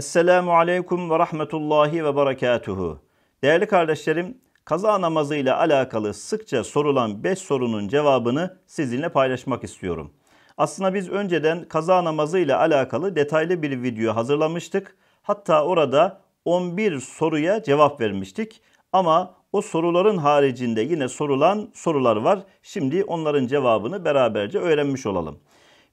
Esselamu Aleyküm ve Rahmetullahi ve Berekatuhu. Değerli kardeşlerim, kaza namazı ile alakalı sıkça sorulan 5 sorunun cevabını sizinle paylaşmak istiyorum. Aslında biz önceden kaza namazı ile alakalı detaylı bir video hazırlamıştık. Hatta orada 11 soruya cevap vermiştik. Ama o soruların haricinde yine sorulan sorular var. Şimdi onların cevabını beraberce öğrenmiş olalım.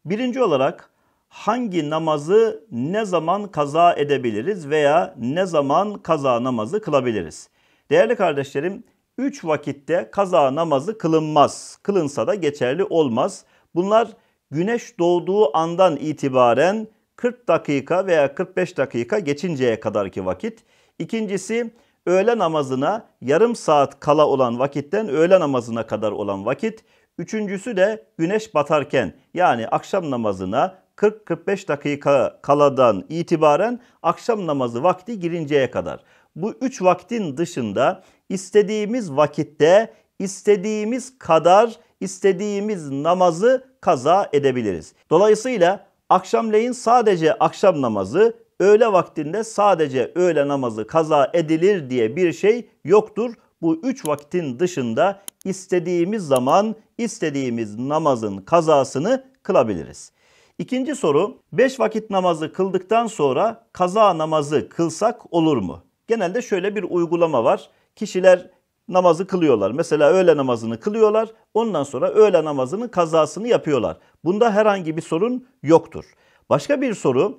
Birinci olarak hangi namazı ne zaman kaza edebiliriz veya ne zaman kaza namazı kılabiliriz? Değerli kardeşlerim, 3 vakitte kaza namazı kılınmaz. Kılınsa da geçerli olmaz. Bunlar güneş doğduğu andan itibaren 40 dakika veya 45 dakika geçinceye kadarki vakit. İkincisi öğle namazına yarım saat kala olan vakitten öğle namazına kadar olan vakit. Üçüncüsü de güneş batarken yani akşam namazına 40-45 dakika kaladan itibaren akşam namazı vakti girinceye kadar. Bu üç vaktin dışında istediğimiz vakitte istediğimiz kadar istediğimiz namazı kaza edebiliriz. Dolayısıyla akşamleyin sadece akşam namazı, öğle vaktinde sadece öğle namazı kaza edilir diye bir şey yoktur. Bu üç vaktin dışında istediğimiz zaman istediğimiz namazın kazasını kılabiliriz. İkinci soru 5 vakit namazı kıldıktan sonra kaza namazı kılsak olur mu? Genelde şöyle bir uygulama var. Kişiler namazı kılıyorlar. Mesela öğle namazını kılıyorlar. Ondan sonra öğle namazının kazasını yapıyorlar. Bunda herhangi bir sorun yoktur. Başka bir soru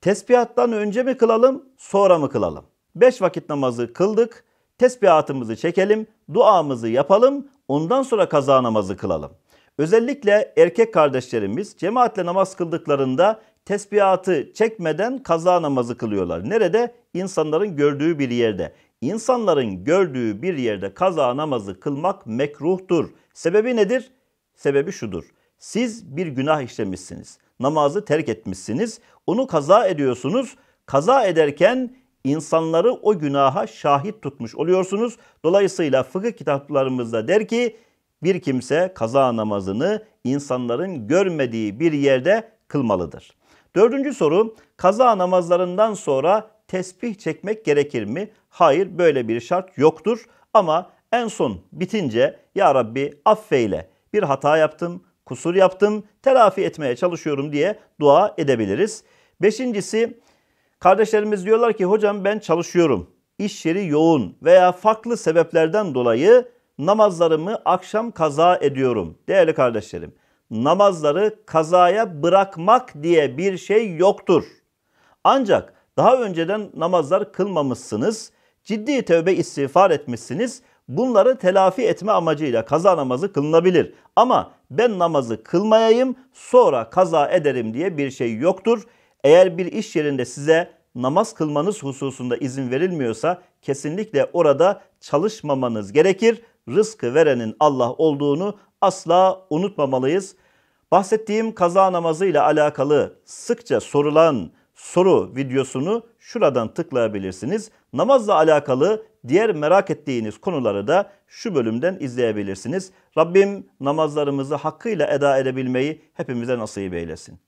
tesbihattan önce mi kılalım sonra mı kılalım? 5 vakit namazı kıldık. Tesbihatımızı çekelim, duamızı yapalım, ondan sonra kaza namazı kılalım. Özellikle erkek kardeşlerimiz cemaatle namaz kıldıklarında tesbihatı çekmeden kaza namazı kılıyorlar. Nerede? İnsanların gördüğü bir yerde. İnsanların gördüğü bir yerde kaza namazı kılmak mekruhtur. Sebebi nedir? Sebebi şudur. Siz bir günah işlemişsiniz. Namazı terk etmişsiniz. Onu kaza ediyorsunuz. Kaza ederken insanları o günaha şahit tutmuş oluyorsunuz. Dolayısıyla fıkıh kitaplarımızda der ki bir kimse kaza namazını insanların görmediği bir yerde kılmalıdır. Dördüncü soru, kaza namazlarından sonra tesbih çekmek gerekir mi? Hayır, böyle bir şart yoktur. Ama en son bitince, Ya Rabbi affeyle, bir hata yaptım, kusur yaptım, telafi etmeye çalışıyorum diye dua edebiliriz. Beşincisi, kardeşlerimiz diyorlar ki, hocam ben çalışıyorum, iş yeri yoğun veya farklı sebeplerden dolayı namazlarımı akşam kaza ediyorum. Değerli kardeşlerim, namazları kazaya bırakmak diye bir şey yoktur. Ancak daha önceden namazlar kılmamışsınız, ciddi tövbe istiğfar etmişsiniz. Bunları telafi etme amacıyla kaza namazı kılınabilir. Ama ben namazı kılmayayım sonra kaza ederim diye bir şey yoktur. Eğer bir iş yerinde size namaz kılmanız hususunda izin verilmiyorsa kesinlikle orada çalışmamanız gerekir rızkı verenin Allah olduğunu asla unutmamalıyız. Bahsettiğim kaza namazıyla alakalı sıkça sorulan soru videosunu şuradan tıklayabilirsiniz. Namazla alakalı diğer merak ettiğiniz konuları da şu bölümden izleyebilirsiniz. Rabbim namazlarımızı hakkıyla eda edebilmeyi hepimize nasip eylesin.